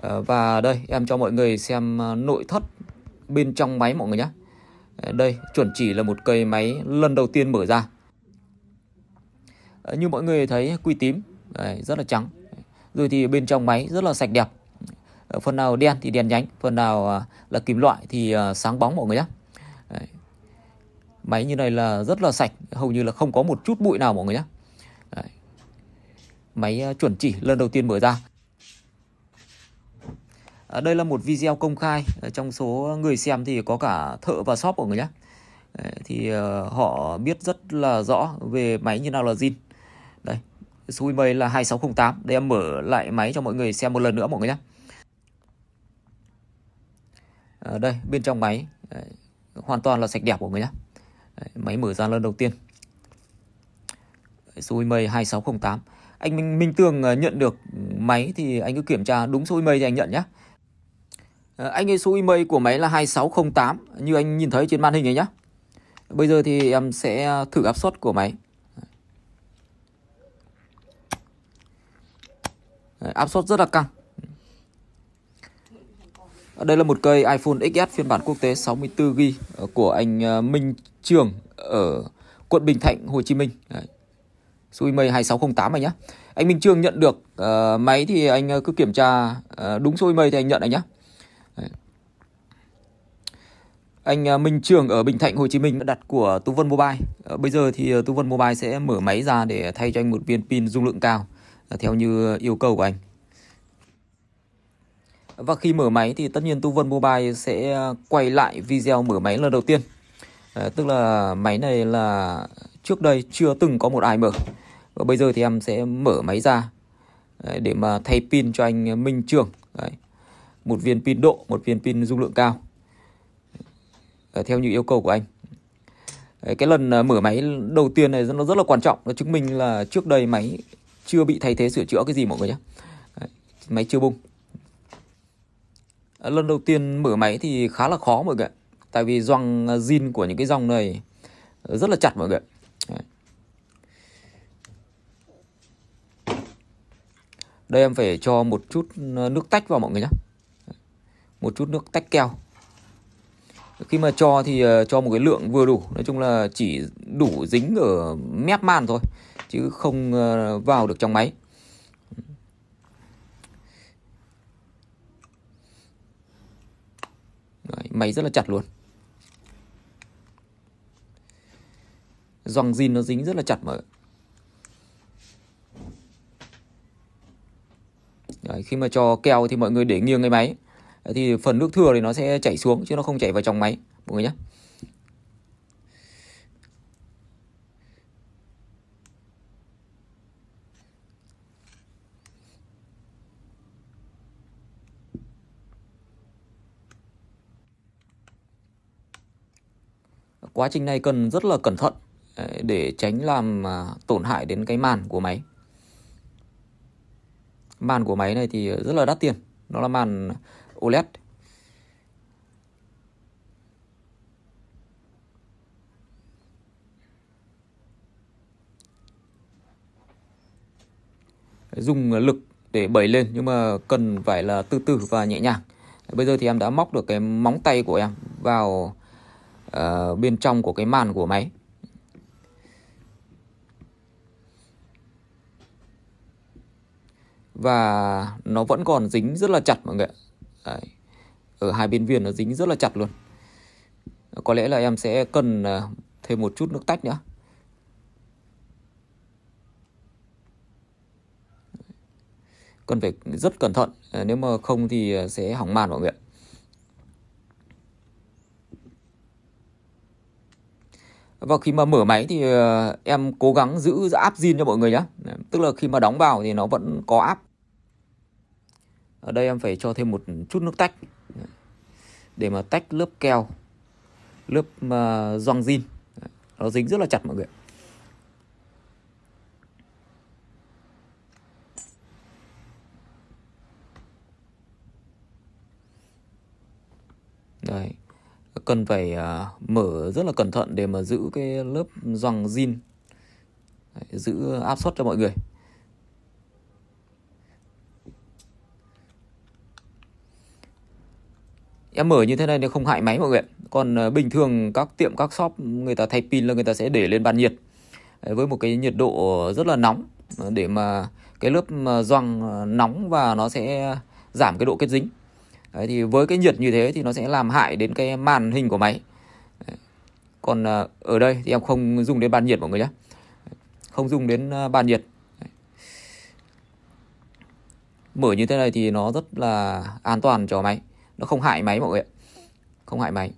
Ờ, và đây em cho mọi người xem ờ, nội thất bên trong máy mọi người nhé ờ, Đây chuẩn chỉ là một cây máy lần đầu tiên mở ra Như mọi người thấy quy tím rất là trắng Rồi thì bên trong máy rất là sạch đẹp Phần nào đen thì đen nhánh Phần nào là kim loại thì sáng bóng mọi người nhé Máy như này là rất là sạch Hầu như là không có một chút bụi nào mọi người nhé Máy chuẩn chỉ lần đầu tiên mở ra Ờ, đây là một video công khai ờ, trong số người xem thì có cả thợ và shop của người nhé ờ, thì họ biết rất là rõ về máy như nào là zin đây Sui mây là 2608 đây em mở lại máy cho mọi người xem một lần nữa mọi người nhé đây bên trong máy hoàn toàn là sạch đẹp của người nhé máy mở ra lần đầu tiên Sui mây 2608 anh Minh, Minh Tường nhận được máy thì anh cứ kiểm tra đúng số mây thì anh nhận nhé. Ờ, anh ơi số email của máy là 2608 như anh nhìn thấy trên màn hình này nhá. Bây giờ thì em sẽ ờ, thử áp suất của máy. áp suất rất là căng. Ờ, đây là một cây iPhone XS phiên bản quốc tế 64GB của anh Minh Trường ở quận Bình Thạnh, Hồ Chí Minh. Đấy. Số email 2608 này nhá. Anh Minh Trường nhận được uh, máy thì anh cứ kiểm tra uh, đúng số email thì anh nhận anh nhá. Anh à, Minh Trường ở Bình Thạnh, Hồ Chí Minh đã đặt của Tu Vân Mobile. Ờ, bây giờ thì à, Tu Vân Mobile sẽ mở máy ra để thay cho anh một viên pin dung lượng cao à, theo như yêu cầu của anh. Và khi mở máy thì tất nhiên Tu Vân Mobile sẽ quay lại video mở máy lần đầu tiên. Ờ, tức là máy này là trước đây chưa từng có một ai mở. Và bây giờ thì em sẽ mở máy ra để mà thay pin cho anh Minh Trường. Đấy. Một viên pin độ, một viên pin dung lượng cao. Ờ, theo như yêu cầu của anh cái lần ờ, mở máy đầu tiên này nó rất là quan trọng nó chứng minh là trước đây máy chưa bị thay thế sửa chữa cái gì mọi người nhé máy chưa bung ờ, lần đầu tiên mở máy thì khá là khó mọi người tại vì doang zin của những cái dòng này rất là chặt mọi người đây em phải cho một chút nước tách vào mọi người nhé một chút nước tách keo khi mà cho thì ờ, cho một cái lượng vừa đủ nói chung là chỉ đủ dính ở mép màn thôi chứ không ờ, vào được trong máy Đấy, máy rất là chặt luôn dòng zin nó dính rất là chặt mà Đấy, khi mà cho keo thì mọi người để nghiêng cái máy thì phần nước thừa thì nó sẽ chảy xuống chứ nó không chảy vào trong máy mọi người nhé quá trình này cần rất là cẩn thận ờ, để tránh làm ờ, tổn hại đến cái màn của máy màn của máy này thì rất là đắt tiền nó là màn OLED. Dùng lực để bẩy lên nhưng mà cần phải là từ từ và nhẹ nhàng. Bây giờ thì em đã móc được cái móng tay của em vào uh, bên trong của cái màn của máy. và nó vẫn còn dính rất là chặt mọi người ạ Đấy. Ở hai bên viền nó dính rất là chặt luôn Có lẽ là em sẽ cần à, thêm một chút nước tách nữa Cần phải rất cẩn thận à, Nếu mà không thì à, sẽ hỏng màn mọi người ạ Và khi mà mở máy thì em cố gắng giữ áp zin cho mọi người nhé Tức là khi mà đóng vào thì nó vẫn có áp ở đây em phải cho thêm một chút nước tách để mà tách lớp keo lớp uh, doang zin nó dính rất là chặt mọi người Đấy. Cần phải à, mở rất là cẩn thận để mà giữ cái lớp doằng zin giữ áp suất cho mọi người. em mở như thế này nó không hại máy mọi người còn ờ, bình thường các tiệm các shop người ta thay pin là người ta sẽ để lên bàn nhiệt ờ, với một cái nhiệt độ rất là nóng ờ, để mà cái lớp doang nóng và nó sẽ giảm cái độ kết dính Đấy, thì với cái nhiệt như thế thì nó sẽ làm hại đến cái màn hình của máy còn ở đây thì em không dùng đến bàn nhiệt mọi người nhé không dùng đến bàn nhiệt mở như thế này thì nó rất là an toàn cho máy nó không hại máy mọi người ạ không hại máy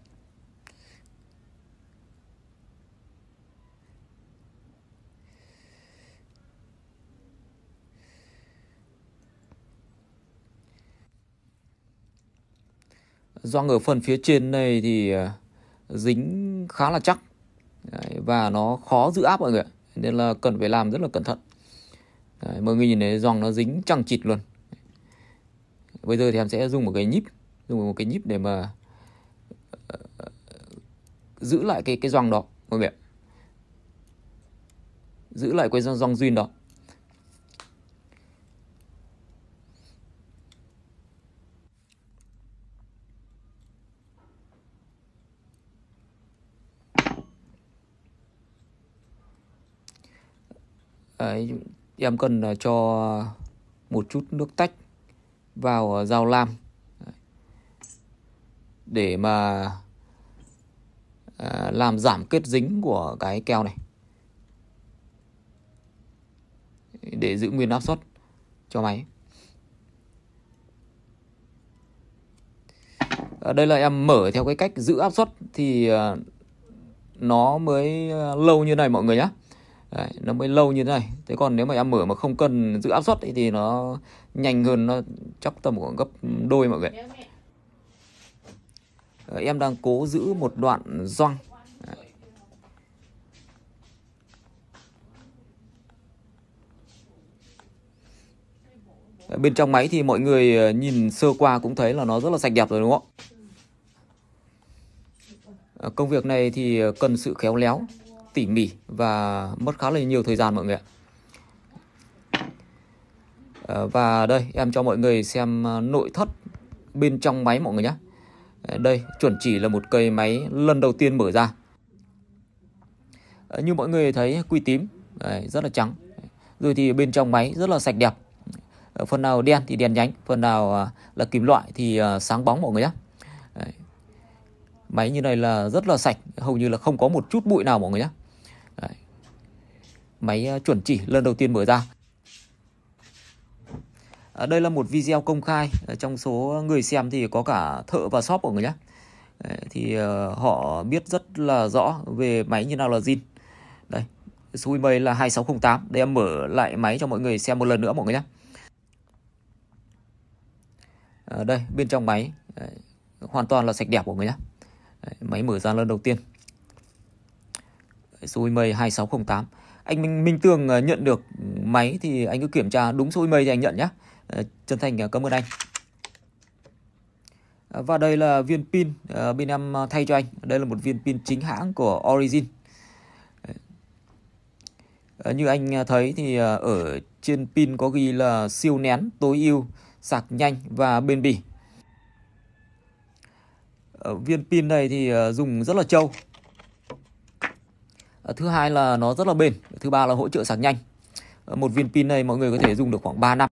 Doang ở phần phía trên này thì à, dính khá là chắc Đấy, và nó khó giữ áp mọi người ạ nên là cần phải làm rất là cẩn thận Đấy, mọi người nhìn thấy dòng nó dính chẳng chịt luôn bây giờ thì em sẽ dùng một cái nhíp dùng một cái nhíp để mà ờ, ờ, giữ lại cái cái dòng đó mọi người giữ lại cái dòng duyên đó Đấy, em cần ờ, cho một chút nước tách vào rau lam để mà à, làm giảm kết dính của cái keo này để giữ nguyên áp suất cho máy ở à, đây là em mở theo cái cách giữ áp suất thì à, nó mới lâu như này mọi người nhá, Đấy, nó mới lâu như thế này thế còn nếu mà em mở mà không cần giữ áp suất thì nó nhanh hơn nó chắc tầm khoảng gấp đôi mọi người Ờ, em đang cố giữ một đoạn doang bên trong máy thì mọi người ờ, nhìn sơ qua cũng thấy là nó rất là sạch đẹp rồi đúng không ạ ờ, công việc này thì cần sự khéo léo tỉ mỉ và mất khá là nhiều thời gian mọi người ạ và đây em cho mọi người xem nội thất bên trong máy mọi người nhé Ờ, đây, chuẩn chỉ là một cây máy lần đầu tiên mở ra. Ờ, như mọi người thấy quy tím, rất là trắng. Rồi thì bên trong máy rất là sạch đẹp. Ờ, phần nào đen thì đen nhánh, phần nào à, là kim loại thì à, sáng bóng mọi người nhé. Máy như này là rất là sạch, hầu như là không có một chút bụi nào mọi người nhé. Máy à, chuẩn chỉ lần đầu tiên mở ra. À, đây là một video công khai ờ, trong số người xem thì có cả thợ và shop của người nhá ờ, thì ờ, họ biết rất là rõ về máy như nào là zin đây số email là 2608 đây em mở lại máy cho mọi người xem một lần nữa mọi người nhé đây bên trong máy hoàn toàn là sạch đẹp của người nhé máy mở ra lần đầu tiên số email 2608 anh Minh, Minh Tường nhận được máy thì anh cứ kiểm tra đúng số email thì anh nhận nhé chân ờ, thành ờ, cảm ơn anh ờ, và đây là viên pin bên em thay cho anh đây là một viên pin chính hãng của Origin như anh thấy thì ở trên pin có ghi là siêu nén tối ưu sạc nhanh và bền bỉ viên pin này thì dùng rất là trâu thứ hai là nó rất là bền thứ ba là hỗ trợ sạc nhanh một viên pin này mọi người có thể dùng được khoảng 3 năm